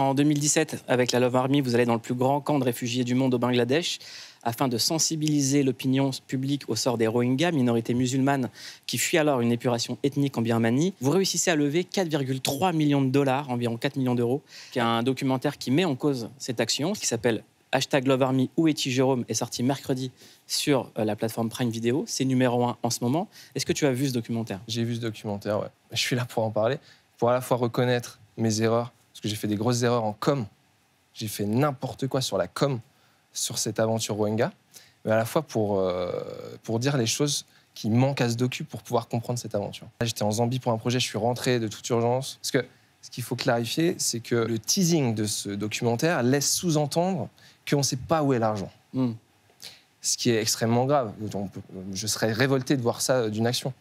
En 2017, avec la Love Army, vous allez dans le plus grand camp de réfugiés du monde au Bangladesh afin de sensibiliser l'opinion publique au sort des Rohingyas, minorité musulmane qui fuit alors une épuration ethnique en Birmanie. Vous réussissez à lever 4,3 millions de dollars, environ 4 millions d'euros, qui a un documentaire qui met en cause cette action, qui s'appelle Hashtag Love Army ou il Jérôme est sorti mercredi sur euh, la plateforme Prime Video. C'est numéro un en ce moment. Est-ce que tu as vu ce documentaire J'ai vu ce documentaire, ouais. Je suis là pour en parler, pour à la fois reconnaître mes erreurs parce que j'ai fait des grosses erreurs en com. J'ai fait n'importe quoi sur la com, sur cette aventure Rohingya. Mais à la fois pour, euh, pour dire les choses qui manquent à ce docu pour pouvoir comprendre cette aventure. J'étais en Zambie pour un projet, je suis rentré de toute urgence. Parce que ce qu'il faut clarifier, c'est que le teasing de ce documentaire laisse sous-entendre qu'on ne sait pas où est l'argent. Hmm. Ce qui est extrêmement grave. je serais révolté de voir ça euh, d'une action.